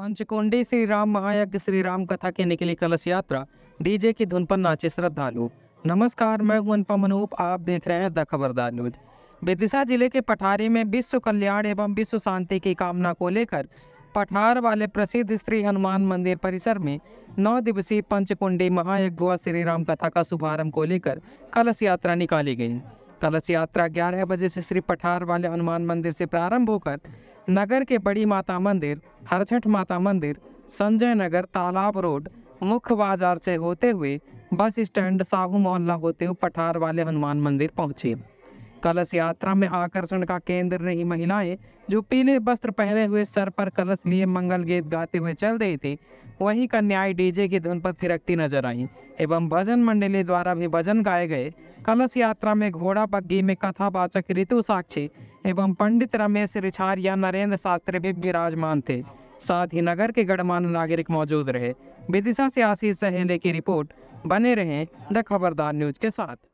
पंचकुंडी श्री राम महायज्ञ श्री राम कथा के निकली कलश यात्रा डीजे की धुन पर नाचे श्रद्धालु नमस्कार मैं हूं अनुपम अनूप आप देख रहे हैं द खबरदार न्यूज बेतिसा जिले के पठारी में विश्व कल्याण एवं विश्व शांति की कामना को लेकर पठार वाले प्रसिद्ध श्री हनुमान मंदिर परिसर में नौ दिवसीय पंचकुंडी महायज्ञ व श्री राम कथा का शुभारंभ को लेकर कलश यात्रा निकाली गई कलश यात्रा ग्यारह बजे से श्री पठार वाले हनुमान मंदिर से प्रारंभ होकर नगर के बड़ी माता मंदिर हरछठ माता मंदिर संजय नगर तालाब रोड मुख्य बाजार से होते हुए बस स्टैंड साहू मोहल्ला होते हुए पठार वाले हनुमान मंदिर पहुंचे कलश यात्रा में आकर्षण का केंद्र रही महिलाएं जो पीले वस्त्र पहने हुए सर पर कलश लिए मंगल गीत गाते हुए चल रही थी वही कन्याएं डीजे की धुन पर थिरकती नजर आईं एवं भजन मंडली द्वारा भी भजन गाए गए कलश यात्रा में घोड़ा बग्घी में कथावाचक ऋतु साक्षी एवं पंडित रमेश रिछार या नरेंद्र शास्त्री भी विराजमान थे साथ ही नगर के गणमान्य नागरिक मौजूद रहे विदिशा से आशीष सहेले की रिपोर्ट बने रहें द खबरदार न्यूज के साथ